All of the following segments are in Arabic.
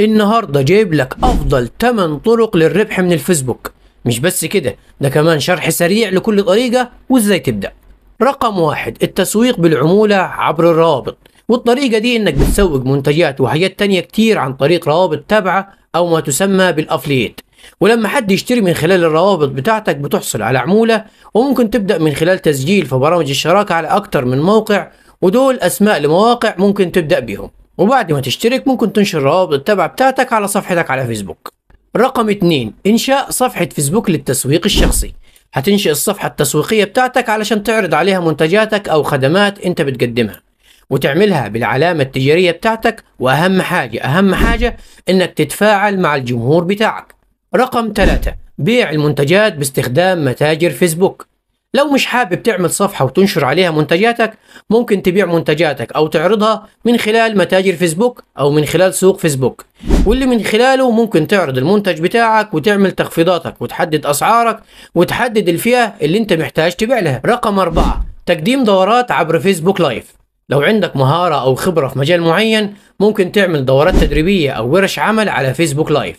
النهارده جايب لك افضل 8 طرق للربح من الفيسبوك مش بس كده ده كمان شرح سريع لكل طريقه وازاي تبدا رقم واحد التسويق بالعموله عبر الروابط والطريقه دي انك بتسوق منتجات وحاجات تانية كتير عن طريق روابط تابعه او ما تسمى بالافليت ولما حد يشتري من خلال الروابط بتاعتك بتحصل على عموله وممكن تبدا من خلال تسجيل في برامج الشراكه على اكتر من موقع ودول اسماء لمواقع ممكن تبدا بيهم وبعد ما تشترك ممكن تنشر الروابط التبع بتاعتك على صفحتك على فيسبوك رقم 2 إنشاء صفحة فيسبوك للتسويق الشخصي هتنشئ الصفحة التسويقية بتاعتك علشان تعرض عليها منتجاتك أو خدمات أنت بتقدمها وتعملها بالعلامة التجارية بتاعتك وأهم حاجة أهم حاجة إنك تتفاعل مع الجمهور بتاعك رقم 3 بيع المنتجات باستخدام متاجر فيسبوك لو مش حابب تعمل صفحة وتنشر عليها منتجاتك ممكن تبيع منتجاتك أو تعرضها من خلال متاجر فيسبوك أو من خلال سوق فيسبوك واللي من خلاله ممكن تعرض المنتج بتاعك وتعمل تخفيضاتك وتحدد أسعارك وتحدد الفئة اللي أنت محتاج تبيع لها رقم أربعة تقديم دورات عبر فيسبوك لايف لو عندك مهارة أو خبرة في مجال معين ممكن تعمل دورات تدريبية أو ورش عمل على فيسبوك لايف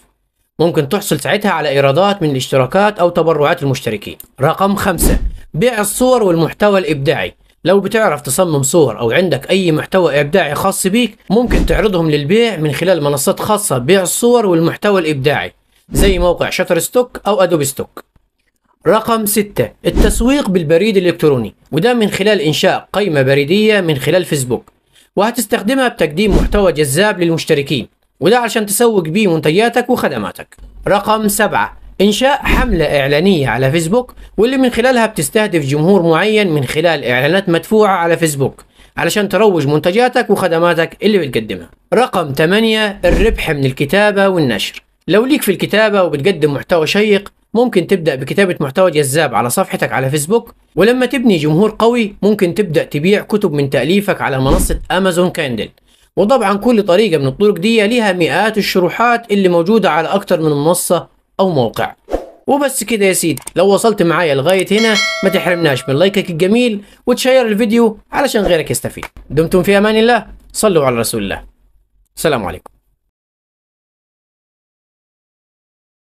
ممكن تحصل ساعتها على إيرادات من الاشتراكات أو تبرعات المشتركين رقم خمسة بيع الصور والمحتوى الإبداعي لو بتعرف تصمم صور أو عندك أي محتوى إبداعي خاص بيك ممكن تعرضهم للبيع من خلال منصات خاصة بيع الصور والمحتوى الإبداعي زي موقع شتر ستوك أو أدوبي ستوك رقم ستة التسويق بالبريد الإلكتروني وده من خلال إنشاء قائمة بريدية من خلال فيسبوك وهتستخدمها بتقديم محتوى جذاب للمشتركين وده عشان تسوق بيه منتجاتك وخدماتك رقم سبعة إنشاء حملة إعلانية على فيسبوك واللي من خلالها بتستهدف جمهور معين من خلال إعلانات مدفوعة على فيسبوك علشان تروج منتجاتك وخدماتك اللي بتقدمها رقم 8 الربح من الكتابة والنشر لو ليك في الكتابة وبتقدم محتوى شيق ممكن تبدأ بكتابة محتوى جذاب على صفحتك على فيسبوك ولما تبني جمهور قوي ممكن تبدأ تبيع كتب من تأليفك على منصة أمازون كيندل وطبعا كل طريقة من الطرق دي ليها مئات الشروحات اللي موجودة على أكثر من منصة أو موقع وبس كده يا سيدي لو وصلت معايا لغاية هنا ما تحرمناش من لايكك الجميل وتشير الفيديو علشان غيرك يستفيد دمتم في أمان الله صلوا على رسول الله سلام عليكم